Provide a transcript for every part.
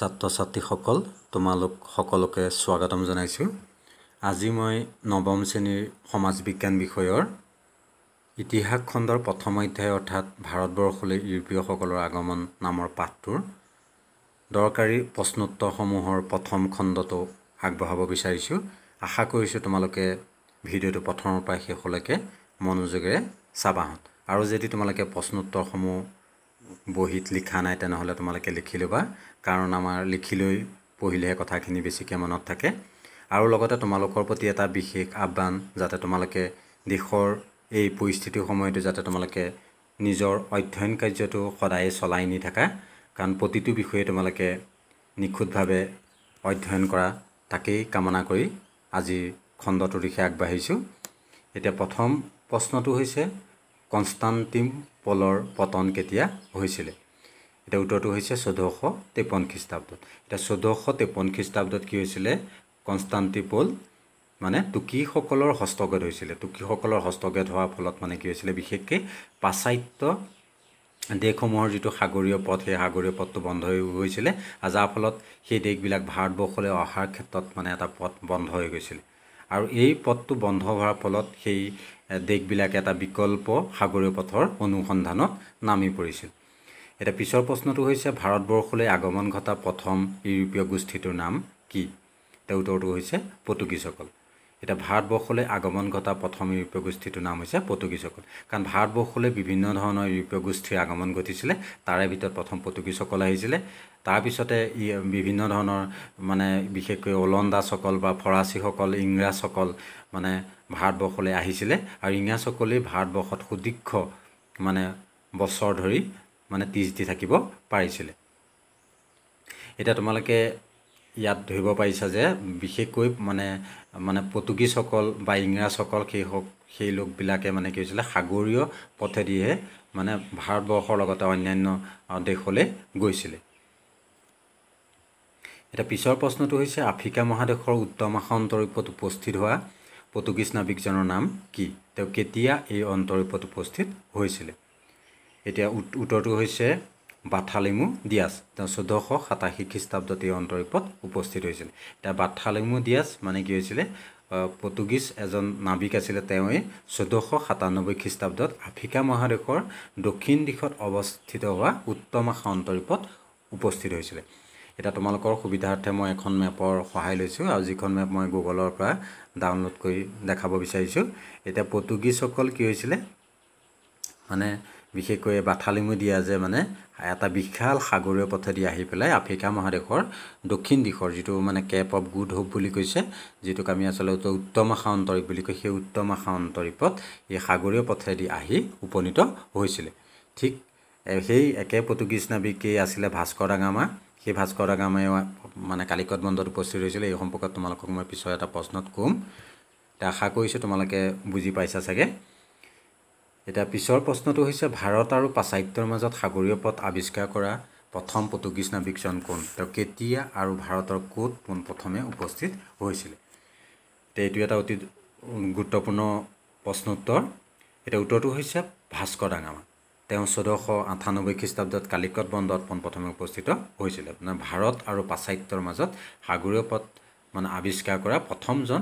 ছাত্ৰ ছাত্ৰীসকল তোমালোক সকলোকে স্বাগতম জনাইছোঁ আজি মই নৱম শ্ৰেণীৰ সমাজ বিজ্ঞান বিষয়ৰ ইতিহাস খণ্ডৰ প্ৰথম অধ্যায় অৰ্থাৎ ভাৰতবৰ্ষলৈ ইউৰোপীয়সকলৰ আগমন নামৰ পাঠটোৰ দৰকাৰী প্ৰশ্নোত্তৰসমূহৰ প্ৰথম খণ্ডটো আগবঢ়াব বিচাৰিছোঁ আশা কৰিছোঁ তোমালোকে ভিডিঅ'টো প্ৰথমৰ পৰা শেষলৈকে মনোযোগেৰে চাবাহঁত আৰু যদি তোমালোকে প্ৰশ্নোত্তৰসমূহ বহীত লিখা নাই তেনেহ'লে তোমালোকে লিখি ল'বা কাৰণ আমাৰ লিখি লৈ পঢ়িলেহে কথাখিনি বেছিকৈ মনত থাকে আৰু লগতে তোমালোকৰ প্ৰতি এটা বিশেষ আহ্বান যাতে তোমালোকে দেশৰ এই পৰিস্থিতিৰ সময়তো যাতে তোমালোকে নিজৰ অধ্যয়ন কাৰ্যটো সদায়ে চলাই নি থাকা কাৰণ প্ৰতিটো বিষয়ে তোমালোকে নিখুঁতভাৱে অধ্যয়ন কৰা তাকেই কামনা কৰি আজিৰ খণ্ডটোৰ দিশে আগবাঢ়িছোঁ এতিয়া প্ৰথম প্ৰশ্নটো হৈছে কনষ্টাণ্টিম পলৰ পতন কেতিয়া হৈছিলে এতিয়া উত্তৰটো হৈছে চৈধ্যশ তেপন খ্ৰীষ্টাব্দত এতিয়া চৈধ্যশ তেপন খ্ৰীষ্টাব্দত কি হৈছিলে কনষ্টান্তিপল মানে টুকীসকলৰ হস্তগত হৈছিলে টুকীসকলৰ হস্তগত হোৱাৰ ফলত মানে কি হৈছিলে বিশেষকৈ পাশ্চাত্য দেশসমূহৰ যিটো সাগৰীয় পথ সেই সাগৰীয় পথটো বন্ধ হৈ গৈছিলে আৰু যাৰ ফলত সেই দেশবিলাক ভাৰতবৰ্ষলৈ অহাৰ ক্ষেত্ৰত মানে এটা পথ বন্ধ হৈ গৈছিলে আৰু এই পথটো বন্ধ হোৱাৰ ফলত সেই দেশবিলাকে এটা বিকল্প সাগৰীয় পথৰ অনুসন্ধানত নামি পৰিছিল এটা পিছৰ প্ৰশ্নটো হৈছে ভাৰতবৰ্ষলৈ আগমন ঘটা প্ৰথম ইউৰোপীয় গোষ্ঠীটোৰ নাম কি তেওঁ উত্তৰটো হৈছে পৰ্তুগীজসকল এতিয়া ভাৰতবৰ্ষলৈ আগমন ঘটা প্ৰথম ইউৰোপীয় গোষ্ঠীটোৰ নাম হৈছে পৰ্তুগীজসকল কাৰণ ভাৰতবৰ্ষলৈ বিভিন্ন ধৰণৰ ইউৰোপীয় গোষ্ঠীৰ আগমন ঘটিছিলে তাৰে ভিতৰত প্ৰথম পৰ্তুগীজসকল আহিছিলে তাৰপিছতে ই বিভিন্ন ধৰণৰ মানে বিশেষকৈ ওলন্দাজসকল বা ফৰাচীসকল ইংৰাজসকল মানে ভাৰতবৰ্ষলৈ আহিছিলে আৰু ইংৰাজসকলেই ভাৰতবৰ্ষত সুদীৰ্ঘ মানে বছৰ ধৰি মানে তিজ দি থাকিব পাৰিছিলে এতিয়া তোমালোকে ইয়াত ধৰিব পাৰিছা যে বিশেষকৈ মানে মানে পৰ্তুগীজসকল বা ইংৰাজসকল সেই সেই লোকবিলাকে মানে কি হৈছিলে সাগৰীয় পথেদিহে মানে ভাৰতবৰ্ষৰ লগতে অন্যান্য দেশলৈ গৈছিলে এতিয়া পিছৰ প্ৰশ্নটো হৈছে আফ্ৰিকা মহাদেশৰ উত্তম আন্তৰিকত উপস্থিত হোৱা পৰ্তুগীজ নাৱিকজনৰ নাম কি তেওঁ কেতিয়া এই অন্তৰিকত উপস্থিত হৈছিলে এতিয়া উত্তৰটো হৈছে বাথালিমু দিয়াজ তেওঁ চৈধ্যশ সাতাশী খ্ৰীষ্টাব্দত এই অন্তৰীপত উপস্থিত হৈছিল এতিয়া বাথালিমু দিয়াজ মানে কি হৈছিলে পৰ্তুগীজ এজন নাবিক আছিলে তেওঁৱেই চৈধ্যশ সাতানব্বৈ খ্ৰীষ্টাব্দত আফ্ৰিকা মহাদেশৰ দক্ষিণ দিশত অৱস্থিত হোৱা উত্তম আশা অন্তৰীপত উপস্থিত হৈছিলে এতিয়া তোমালোকৰ সুবিধাৰ্থে মই এখন মেপৰ সহায় লৈছোঁ আৰু যিখন মেপ মই গুগলৰ পৰা ডাউনলোড কৰি দেখাব বিচাৰিছোঁ এতিয়া পৰ্তুগীজসকল কি হৈছিলে মানে বিশেষকৈ বাথালিমু দিয়া যে মানে এটা বিশাল সাগৰীয় পথেদি আহি পেলাই আফ্ৰিকা মহাদেশৰ দক্ষিণ দিশৰ যিটো মানে কেপ অফ গুড হোপ বুলি কৈছে যিটোক আমি আচলতে উত্তম আশা অন্তৰীপ বুলি কয় সেই উত্তম আশা অন্তৰীপত এই সাগৰীয় পথেদি আহি উপনীত হৈছিলে ঠিক সেই একে পৰ্তুগীজ নাবিকেই আছিলে ভাস্কৰ ডাঙামা সেই ভাস্কৰ ডাঙামাই মানে কালিকট বন্দৰত উপস্থিত হৈছিলে এই সম্পৰ্কত তোমালোকক মই পিছৰ এটা প্ৰশ্নত ক'ম এতিয়া আশা কৰিছোঁ তোমালোকে বুজি পাইছা চাগে এতিয়া পিছৰ প্ৰশ্নটো হৈছে ভাৰত আৰু পাশ্চাত্যৰ মাজত সাগৰীয় পথ আৱিষ্কাৰ কৰা প্ৰথম পৰ্তুগীজ নাৱিকজন কোন তেওঁ কেতিয়া আৰু ভাৰতৰ ক'ত পোনপ্ৰথমে উপস্থিত হৈছিলে এতিয়া এইটো এটা অতি গুৰুত্বপূৰ্ণ প্ৰশ্নোত্তৰ এতিয়া উত্তৰটো হৈছে ভাস্কৰ ডাঙামা তেওঁ চৈধ্যশ আঠানব্বৈ খ্ৰীষ্টাব্দত কালিকট বন্দৰত পোনপ্ৰথমে উপস্থিত হৈছিলে মানে ভাৰত আৰু পাশ্চাত্যৰ মাজত সাগৰীয় পথ মানে আৱিষ্কাৰ কৰা প্ৰথমজন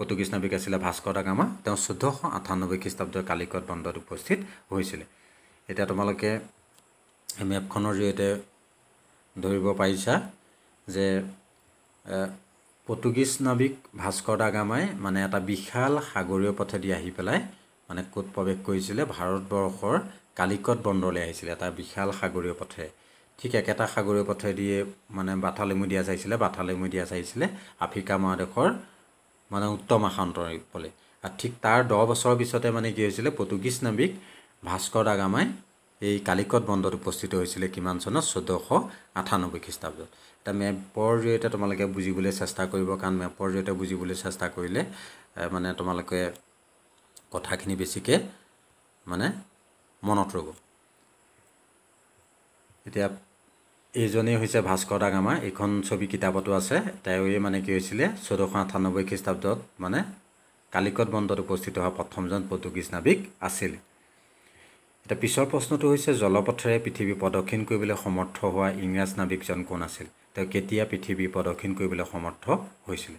পৰ্তুগীজ নাৱিক আছিলে ভাস্কৰ দা গামা তেওঁ চৈধ্যশ আঠানব্বৈ খ্ৰীষ্টাব্দৰ কালিকট বন্দৰত উপস্থিত হৈছিলে এতিয়া তোমালোকে মেপখনৰ জৰিয়তে ধৰিব পাৰিছা যে পৰ্তুগীজ নাৱিক ভাস্কৰ দা গামাই মানে এটা বিশাল সাগৰীয় পথেদি আহি পেলাই মানে ক'ত প্ৰৱেশ কৰিছিলে ভাৰতবৰ্ষৰ কালিকট বন্দৰলৈ আহিছিলে এটা বিশাল সাগৰীয় পথে ঠিক একেটা সাগৰীয় পথেদি মানে দিয়া চাইছিলে বাথালেমু দিয়া চাইছিলে আফ্ৰিকা মহাদেশৰ মানে উত্তম আসন্তৰিক বোলে আৰু ঠিক তাৰ দহ বছৰৰ পিছতে মানে কি হৈছিলে পৰ্তুগীজ নাবিক ভাস্কৰ দাগামাই এই কালিকট বন্দৰত উপস্থিত হৈছিলে কিমান চনত চৈধ্যশ আঠানব্বৈ খ্ৰীষ্টাব্দত এতিয়া মেপৰ জৰিয়তে তোমালোকে বুজিবলৈ চেষ্টা কৰিব কাৰণ মেপৰ জৰিয়তে বুজিবলৈ চেষ্টা কৰিলে মানে তোমালোকে কথাখিনি বেছিকৈ মানে মনত ৰ'ব এতিয়া এইজনেই হৈছে ভাস্কৰ ডাঙামা এইখন ছবি কিতাপতো আছে তেওঁৱে মানে কি হৈছিলে চৈধ্যশ আঠানব্বৈ খ্ৰীষ্টাব্দত মানে কালিকট বন্দৰত উপস্থিত হোৱা প্ৰথমজন পৰ্তুগীজ নাবিক আছিল এতিয়া পিছৰ প্ৰশ্নটো হৈছে জলপথেৰে পৃথিৱী প্ৰদক্ষিণ কৰিবলৈ সমৰ্থ হোৱা ইংৰাজ নাবিকজন কোন আছিল তেওঁ কেতিয়া পৃথিৱী প্ৰদক্ষিণ কৰিবলৈ সমৰ্থ হৈছিলে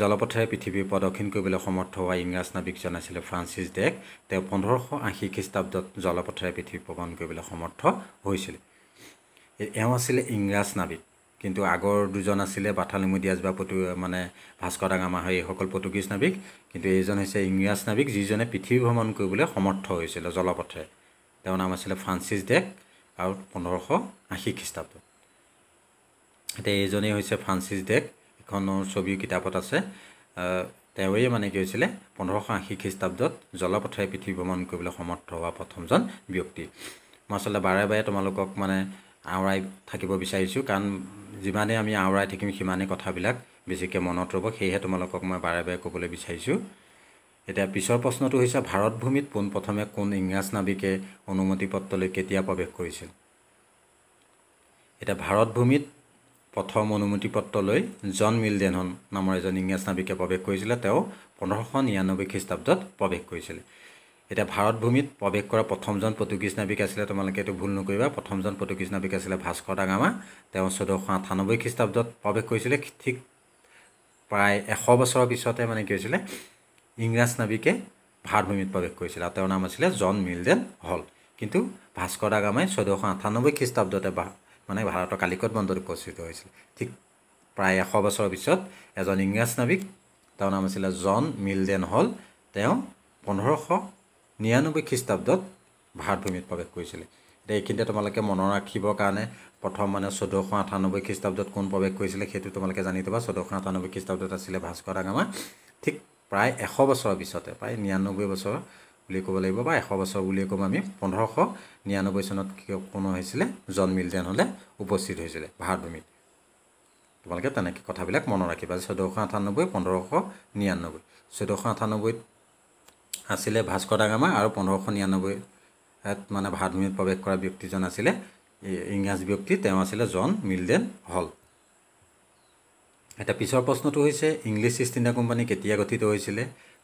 জলপথেৰে পৃথিৱী প্ৰদক্ষিণ কৰিবলৈ সমৰ্থ হোৱা ইংৰাজ নাবিকজন আছিলে ফ্ৰান্সিছ ডেক তেওঁ পোন্ধৰশ আশী খ্ৰীষ্টাব্দত জলপথেৰে পৃথিৱী ভ্ৰমণ কৰিবলৈ সমৰ্থ হৈছিলে এওঁ আছিলে ইংৰাজ নাবিক কিন্তু আগৰ দুজন আছিলে বাথালিমু দিয়াজ বা পটু মানে ভাস্কৰ ডাঙা মাহ এইসকল পৰ্তুগীজ নাবিক কিন্তু এইজন হৈছে ইংৰাজ নাবিক যিজনে পৃথিৱী ভ্ৰমণ কৰিবলৈ সমৰ্থ হৈছিলে জলপথে তেওঁৰ নাম আছিলে ফ্ৰান্সিছ ডেক আৰু পোন্ধৰশ আশী খ্ৰীষ্টাব্দত এতিয়া এইজনেই হৈছে ফ্ৰান্সিছ ডেক এইখনৰ ছবি কিতাপত আছে তেওঁৱেই মানে কি হৈছিলে পোন্ধৰশ আশী খ্ৰীষ্টাব্দত জলপথে পৃথিৱী ভ্ৰমণ কৰিবলৈ সমৰ্থ হোৱা প্ৰথমজন ব্যক্তি মই আচলতে বাৰে বাৰে তোমালোকক মানে আওৰাই থাকিব বিচাৰিছোঁ কাৰণ যিমানেই আমি আওৰাই থাকিম সিমানেই কথাবিলাক বেছিকৈ মনত ৰ'ব সেয়েহে তোমালোকক মই বাৰে বাৰে ক'বলৈ বিচাৰিছোঁ এতিয়া পিছৰ প্ৰশ্নটো হৈছে ভাৰত ভূমিত পোনপ্ৰথমে কোন ইংৰাজ নাবিকে অনুমতি পত্ৰলৈ কেতিয়া প্ৰৱেশ কৰিছিল এতিয়া ভাৰত ভূমিত প্ৰথম অনুমতি পত্ৰলৈ জন মিলডেনহন নামৰ এজন ইংৰাজ নাবিকে প্ৰৱেশ কৰিছিলে তেওঁ পোন্ধৰশ নিৰান্নব্বৈ খ্ৰীষ্টাব্দত প্ৰৱেশ কৰিছিলে এতিয়া ভাৰত ভূমিত প্ৰৱেশ কৰা প্ৰথমজন পৰ্তুগীজ নাবিক আছিলে তোমালোকে এইটো ভুল নকৰিবা প্ৰথমজন পৰ্তুগীজ নাবিক আছিলে ভাস্কৰ ডাঙামা তেওঁ চৈধ্যশ আঠানব্বৈ খ্ৰীষ্টাব্দত প্ৰৱেশ কৰিছিলে ঠিক প্ৰায় এশ বছৰৰ পিছতে মানে কি হৈছিলে ইংৰাজ নাবিকে ভাৰতভূমিত প্ৰৱেশ কৰিছিলে আৰু তেওঁৰ নাম আছিলে জন মিলডেন হল কিন্তু ভাস্কৰ ডাঙামাই চৈধ্যশ আঠানব্বৈ খ্ৰীষ্টাব্দতে মানে ভাৰতৰ কালিকট বন্দৰ উপস্থিত হৈছিলে ঠিক প্ৰায় এশ বছৰৰ পিছত এজন ইংৰাজ নাবিক তেওঁৰ নাম আছিলে জন মিলডেন হল তেওঁ পোন্ধৰশ নিৰানব্বৈ খ্ৰীষ্টাব্দত ভাৰতভূমিত প্ৰৱেশ কৰিছিলে এতিয়া এইখিনিতে তোমালোকে মনত ৰাখিবৰ কাৰণে প্ৰথম মানে চৈধ্যশ আঠানব্বৈ খ্ৰীষ্টাব্দত কোন প্ৰৱেশ কৰিছিলে সেইটো তোমালোকে জানি থবা চৈধ্যশ আঠানব্বৈ খ্ৰীষ্টাব্দত আছিলে ভাস্কৰ ডাঙামা ঠিক প্ৰায় এশ বছৰৰ পিছতে প্ৰায় নিৰান্নব্বৈ বছৰ বুলি ক'ব লাগিব বা এশ বছৰ বুলিয়ে ক'ম আমি পোন্ধৰশ নিৰান্নব্বৈ চনত কোন হৈছিলে জন্মিল তেনেহ'লে উপস্থিত হৈছিলে ভাৰতভূমিত তোমালোকে তেনেকৈ কথাবিলাক মনত ৰাখিবা চৈধ্যশ আঠানব্বৈ পোন্ধৰশ নিৰান্নব্বৈ চৈধ্যশ আঠানব্বৈত আছিলে ভাস্কৰ ডাঙামা আৰু পোন্ধৰশ নিৰানব্বৈত মানে ভাদমিত প্ৰৱেশ কৰা ব্যক্তিজন আছিলে ইংৰাজ ব্যক্তি তেওঁ আছিলে জন মিলডেন হল এটা পিছৰ প্ৰশ্নটো হৈছে ইংলিছ ইষ্ট ইণ্ডিয়া কোম্পানী কেতিয়া গঠিত হৈছিলে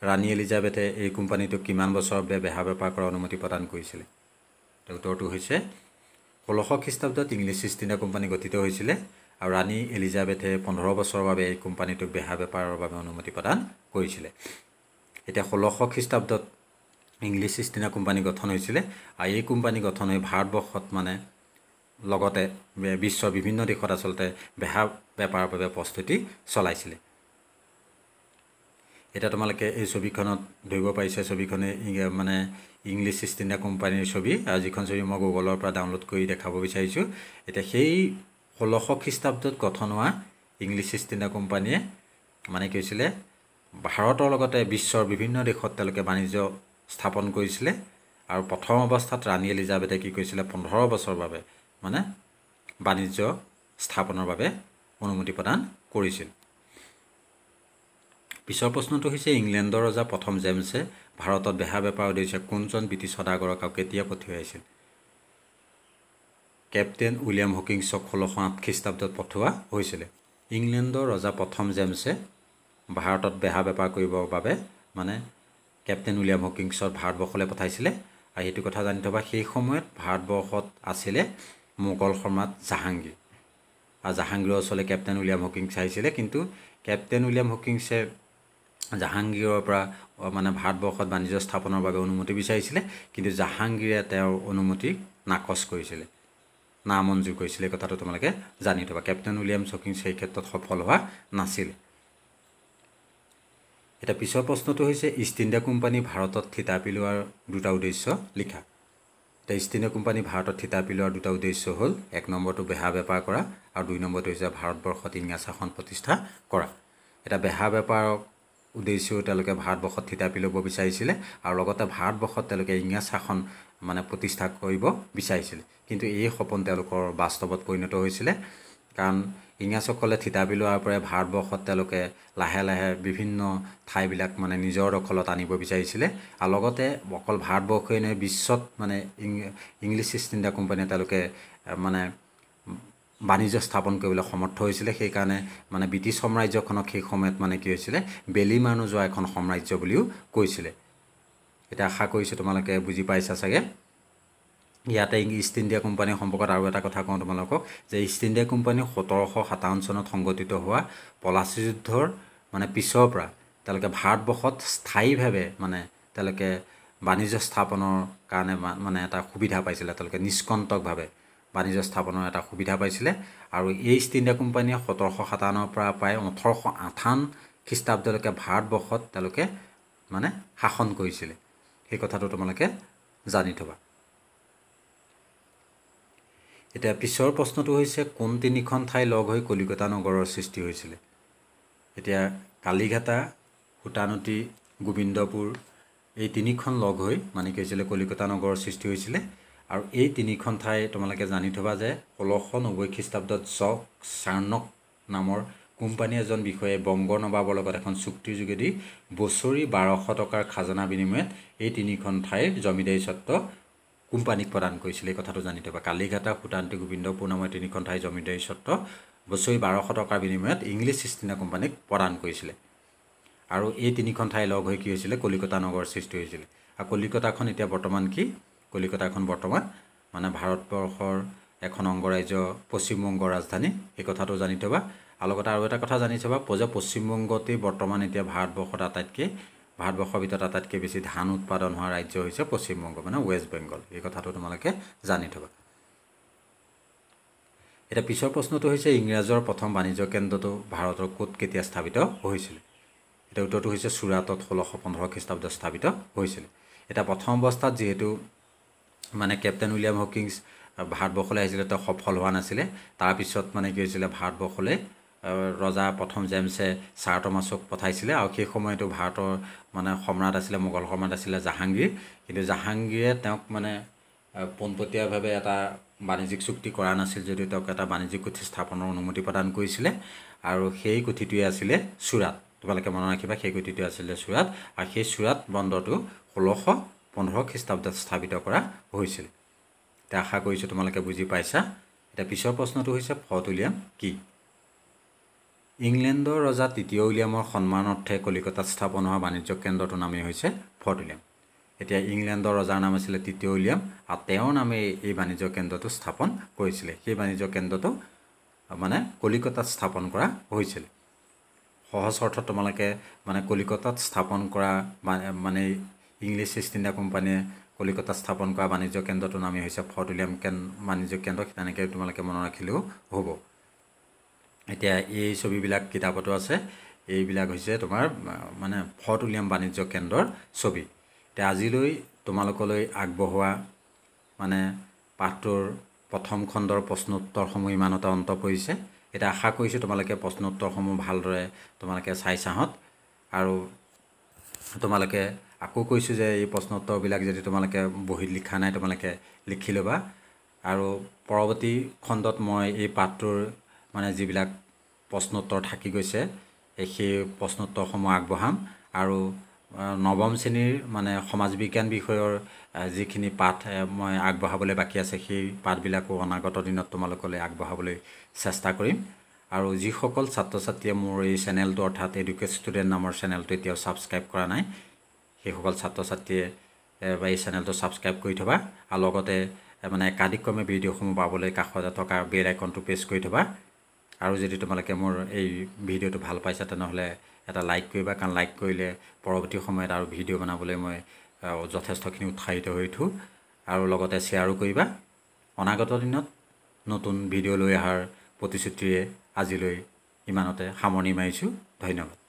ৰাণী এলিজাবেথে এই কোম্পানীটোক কিমান বছৰৰ বাবে বেহা বেপাৰ কৰাৰ অনুমতি প্ৰদান কৰিছিলে উত্তৰটো হৈছে ষোল্লশ খ্ৰীষ্টাব্দত ইংলিছ ইষ্ট ইণ্ডিয়া কোম্পানী গঠিত হৈছিলে আৰু ৰাণী এলিজাবেথে পোন্ধৰ বছৰৰ বাবে এই কোম্পানীটোক বেহা বেপাৰৰ বাবে অনুমতি প্ৰদান কৰিছিলে এতিয়া ষোল্লশ খ্ৰীষ্টাব্দত ইংলিছ ইষ্ট ইণ্ডিয়া কোম্পানী গঠন হৈছিলে আৰু এই কোম্পানী গঠন হৈ ভাৰতবৰ্ষত মানে লগতে বিশ্বৰ বিভিন্ন দেশত আচলতে বেহা বেপাৰৰ বাবে প্ৰস্তুতি চলাইছিলে এতিয়া তোমালোকে এই ছবিখনত ধৰিব পাৰিছা ছবিখনে মানে ইংলিছ ইষ্ট ইণ্ডিয়া কোম্পানীৰ ছবি আৰু যিখন ছবি মই গুগলৰ পৰা ডাউনলোড কৰি দেখাব বিচাৰিছোঁ এতিয়া সেই ষোল্লশ খ্ৰীষ্টাব্দত গঠন হোৱা ইংলিছ ইষ্ট ইণ্ডিয়া কোম্পানীয়ে মানে কি হৈছিলে ভাৰতৰ লগতে বিশ্বৰ বিভিন্ন দেশত তেওঁলোকে বাণিজ্য স্থাপন কৰিছিলে আৰু প্ৰথম অৱস্থাত ৰাণী এলিজাবেথে কি কৰিছিলে পোন্ধৰ বছৰৰ বাবে মানে বাণিজ্য স্থাপনৰ বাবে অনুমতি প্ৰদান কৰিছিল পিছৰ প্ৰশ্নটো হৈছে ইংলেণ্ডৰ ৰজা প্ৰথম জেমছে ভাৰতত বেহা বেপাৰ উদ্দেশ্যে কোনজন ব্ৰিটিছ সদাগৰক আৰু কেতিয়া পঠিয়াইছিল কেপ্টেইন উইলিয়াম হকিংছক ষোল্লশ আঠ খ্ৰীষ্টাব্দত পঠোৱা হৈছিলে ইংলেণ্ডৰ ৰজা প্ৰথম জেমছে ভাৰতত বেহা বেপাৰ কৰিবৰ বাবে মানে কেপ্টেইন উইলিয়াম হকিংছত ভাৰতবৰ্ষলৈ পঠাইছিলে আৰু সেইটো কথা জানি থবা সেই সময়ত ভাৰতবৰ্ষত আছিলে মোগল সম্ৰাট জাহাংগীৰ আৰু জাহাংগীৰৰ ওচৰলৈ কেপ্টেইন উইলিয়াম হকিংছ আহিছিলে কিন্তু কেপ্টেইন উইলিয়াম হকিংছে জাহাংগীৰৰ পৰা মানে ভাৰতবৰ্ষত বাণিজ্য স্থাপনৰ বাবে অনুমতি বিচাৰিছিলে কিন্তু জাহাংগীৰে তেওঁৰ অনুমতি নাকচ কৰিছিলে নামঞ্জুৰ কৰিছিলে এই কথাটো তোমালোকে জানি থবা কেপ্টেইন উইলিয়াম হকিংছ সেই ক্ষেত্ৰত সফল হোৱা নাছিলে এটা পিছৰ প্ৰশ্নটো হৈছে ইষ্ট ইণ্ডিয়া কোম্পানী ভাৰতত থিতা পেলোৱাৰ দুটা উদ্দেশ্য লিখা এতিয়া ইষ্ট ইণ্ডিয়া কোম্পানী ভাৰতত থিতা পেলোৱাৰ দুটা উদ্দেশ্য হ'ল এক নম্বৰটো বেহা বেপাৰ কৰা আৰু দুই নম্বৰটো হৈছে ভাৰতবৰ্ষত ইংৰাজ শাসন প্ৰতিষ্ঠা কৰা এটা বেহা বেপাৰক উদ্দেশ্যও তেওঁলোকে ভাৰতবৰ্ষত থিতা পেলোৱাব বিচাৰিছিলে আৰু লগতে ভাৰতবৰ্ষত তেওঁলোকে ইংৰাজ শাসন মানে প্ৰতিষ্ঠা কৰিব বিচাৰিছিলে কিন্তু এই সপোন তেওঁলোকৰ বাস্তৱত পৰিণত হৈছিলে কাৰণ ইংৰাজসকলে থিতাপি লোৱাৰ পৰাই ভাৰতবৰ্ষত তেওঁলোকে লাহে লাহে বিভিন্ন ঠাইবিলাক মানে নিজৰ দখলত আনিব বিচাৰিছিলে আৰু লগতে অকল ভাৰতবৰ্ষই নহয় বিশ্বত মানে ইংলিছ ইষ্ট ইণ্ডিয়া কোম্পানীয়ে তেওঁলোকে মানে বাণিজ্য স্থাপন কৰিবলৈ সমৰ্থ হৈছিলে সেইকাৰণে মানে ব্ৰিটিছ সাম্ৰাজ্যখনক সেই সময়ত মানে কি হৈছিলে বেলি মানুহ যোৱা এখন সাম্ৰাজ্য বুলিও কৈছিলে এতিয়া আশা কৰিছোঁ তোমালোকে বুজি পাইছা চাগে ইয়াতে ইষ্ট ইণ্ডিয়া কোম্পানীৰ সম্পৰ্কত আৰু এটা কথা কওঁ তোমালোকক যে ইষ্ট ইণ্ডিয়া কোম্পানী সোতৰশ সাতাৱন্ন চনত সংঘটিত হোৱা পলাচী যুদ্ধৰ মানে পিছৰ পৰা তেওঁলোকে ভাৰতবৰ্ষত স্থায়ীভাৱে মানে তেওঁলোকে বাণিজ্য স্থাপনৰ কাৰণে মানে এটা সুবিধা পাইছিলে তেওঁলোকে নিষ্কণ্টকভাৱে বাণিজ্য স্থাপনৰ এটা সুবিধা পাইছিলে আৰু এই ইষ্ট ইণ্ডিয়া কোম্পানীয়ে সোতৰশ সাতাৱন্নৰ পৰা প্ৰায় ওঠৰশ আঠান খ্ৰীষ্টাব্দলৈকে ভাৰতবৰ্ষত তেওঁলোকে মানে শাসন কৰিছিলে সেই কথাটো তোমালোকে জানি থবা এতিয়া পিছৰ প্ৰশ্নটো হৈছে কোন তিনিখন ঠাই লগ হৈ কলিকতা নগৰৰ সৃষ্টি হৈছিলে এতিয়া কালিঘাটা সূতানতী গোবিন্দপুৰ এই তিনিখন লগ হৈ মানে কি হৈছিলে কলিকতা নগৰৰ সৃষ্টি হৈছিলে আৰু এই তিনিখন ঠাই তোমালোকে জানি থবা যে ষোল্লশ নব্বৈ খ্ৰীষ্টাব্দত চক চাৰ্ণক নামৰ কোম্পানী এজন বিষয়ে বংগ নবাবৰ লগত এখন চুক্তিৰ যোগেদি বছৰি বাৰশ টকাৰ খাজানা বিনিময়ত এই তিনিখন ঠাইৰ জমিদাৰী স্বত্ব কোম্পানীক প্ৰদান কৰিছিলে এই কথাটো জানি থবা কালিঘাটা সূতান্তি গোবিন্দ পূৰ্ণময় তিনিখন ঠাই জমিদাৰী স্বত্ব বছৰি বাৰশ টকাৰ বিনিময়ত ইংলিছ ইষ্ট ইণ্ডিয়া কোম্পানীক প্ৰদান কৰিছিলে আৰু এই তিনিখন ঠাই লগ হৈ কি হৈছিলে কলিকতা নগৰ সৃষ্টি হৈছিলে আৰু কলিকতাখন এতিয়া বৰ্তমান কি কলিকতাখন বৰ্তমান মানে ভাৰতবৰ্ষৰ এখন অংগৰাজ্য পশ্চিমবংগৰ ৰাজধানী সেই কথাটো জানি থবা আৰু লগতে আৰু এটা কথা জানি থ'বা যে পশ্চিমবংগতেই বৰ্তমান এতিয়া ভাৰতবৰ্ষত আটাইতকৈ ভাৰতবৰ্ষৰ ভিতৰত আটাইতকৈ বেছি ধান উৎপাদন হোৱা ৰাজ্য হৈছে পশ্চিমবংগ মানে ৱেষ্ট বেংগল এই কথাটো তোমালোকে জানি থ'বা এতিয়া পিছৰ প্ৰশ্নটো হৈছে ইংৰাজৰ প্ৰথম বাণিজ্য কেন্দ্ৰটো ভাৰতৰ ক'ত কেতিয়া স্থাপিত হৈছিলে এতিয়া উত্তৰটো হৈছে চুৰাটত ষোল্লশ পোন্ধৰ খ্ৰীষ্টাব্দত স্থাপিত হৈছিলে এতিয়া প্ৰথম অৱস্থাত যিহেতু মানে কেপ্টেইন উইলিয়াম হকিংছ ভাৰতবৰ্ষলৈ আহিছিলে তেওঁ সফল হোৱা নাছিলে তাৰপিছত মানে কি হৈছিলে ভাৰতবৰ্ষলৈ ৰজা প্ৰথম জেমছে চাৰ টমাছক পঠাইছিলে আৰু সেই সময়তো ভাৰতৰ মানে সম্ৰাট আছিলে মোগল সম্ৰাট আছিলে জাহাংগীৰ কিন্তু জাহাংগীৰে তেওঁক মানে পোনপটীয়াভাৱে এটা বাণিজ্যিক চুক্তি কৰা নাছিল যদিও তেওঁক এটা বাণিজ্যিক কুঠি স্থাপনৰ অনুমতি প্ৰদান কৰিছিলে আৰু সেই কুঠিটোৱে আছিলে চুৰাট তোমালোকে মনত ৰাখিবা সেই কুঠিটোৱে আছিলে চুৰাট আৰু সেই চুৰাট বন্দৰটো ষোল্লশ পোন্ধৰ খ্ৰীষ্টাব্দত স্থাপিত কৰা হৈছিল এতিয়া আশা কৰিছোঁ তোমালোকে বুজি পাইছা এতিয়া পিছৰ প্ৰশ্নটো হৈছে ফৰ্ট উইলিয়াম কি ইংলেণ্ডৰ ৰজা তৃতীয় উইলিয়ামৰ সন্মানাৰ্থে কলিকতাত স্থাপন হোৱা বাণিজ্য কেন্দ্ৰটোৰ নামেই হৈছে ফৰ্ট উইলিয়াম এতিয়া ইংলেণ্ডৰ ৰজাৰ নাম আছিলে তৃতীয় উইলিয়াম আৰু তেওঁৰ নামে এই বাণিজ্য কেন্দ্ৰটো স্থাপন কৰিছিলে সেই বাণিজ্য কেন্দ্ৰটো মানে কলিকতাত স্থাপন কৰা হৈছিল সহজ অৰ্থত তোমালোকে মানে কলিকতাত স্থাপন কৰা মানে ইংলিছ ইষ্ট ইণ্ডিয়া কোম্পানীয়ে কলিকতাত স্থাপন কৰা বাণিজ্য কেন্দ্ৰটোৰ নামেই হৈছে ফৰ্ট উইলিয়াম কেন্দ্ৰ বাণিজ্য কেন্দ্ৰ তেনেকৈ তোমালোকে মনত ৰাখিলেও হ'ব এতিয়া এই ছবিবিলাক কিতাপতো আছে এইবিলাক হৈছে তোমাৰ মানে ফৰ্ট উলিয়াম বাণিজ্য কেন্দ্ৰৰ ছবি এতিয়া আজিলৈ তোমালোকলৈ আগবঢ়োৱা মানে পাঠটোৰ প্ৰথম খণ্ডৰ প্ৰশ্নোত্তৰসমূহ ইমানতে অন্ত পৰিছে এতিয়া আশা কৰিছোঁ তোমালোকে প্ৰশ্নোত্তৰসমূহ ভালদৰে তোমালোকে চাই চাহত আৰু তোমালোকে আকৌ কৈছোঁ যে এই প্ৰশ্নোত্তৰবিলাক যদি তোমালোকে বহীত লিখা নাই তোমালোকে লিখি ল'বা আৰু পৰৱৰ্তী খণ্ডত মই এই পাঠটোৰ মানে যিবিলাক প্ৰশ্নোত্তৰ থাকি গৈছে সেই প্ৰশ্নোত্তৰসমূহ আগবঢ়াম আৰু নৱম শ্ৰেণীৰ মানে সমাজ বিজ্ঞান বিষয়ৰ যিখিনি পাঠ মই আগবঢ়াবলৈ বাকী আছে সেই পাঠবিলাকো অনাগত দিনত তোমালোকলৈ আগবঢ়াবলৈ চেষ্টা কৰিম আৰু যিসকল ছাত্ৰ ছাত্ৰীয়ে মোৰ এই চেনেলটো অৰ্থাৎ এডুকেট ষ্টুডেণ্ট নামৰ চেনেলটো এতিয়াও ছাবস্ক্ৰাইব কৰা নাই সেইসকল ছাত্ৰ ছাত্ৰীয়ে বা এই চেনেলটো ছাবস্ক্ৰাইব কৰি থ'বা আৰু লগতে মানে একাধিক্ৰমে ভিডিঅ'সমূহ পাবলৈ কাষতে থকা বেল আইকনটো প্ৰেছ কৰি থ'বা আৰু যদি তোমালোকে মোৰ এই ভিডিঅ'টো ভাল পাইছা তেনেহ'লে এটা লাইক কৰিবা কাৰণ লাইক কৰিলে পৰৱৰ্তী সময়ত আৰু ভিডিঅ' বনাবলৈ মই যথেষ্টখিনি উৎসাহিত হৈ উঠোঁ আৰু লগতে শ্বেয়াৰো কৰিবা অনাগত দিনত নতুন ভিডিঅ' লৈ অহাৰ প্ৰতিশ্ৰুতিৰে আজিলৈ ইমানতে সামৰণি মাৰিছোঁ ধন্যবাদ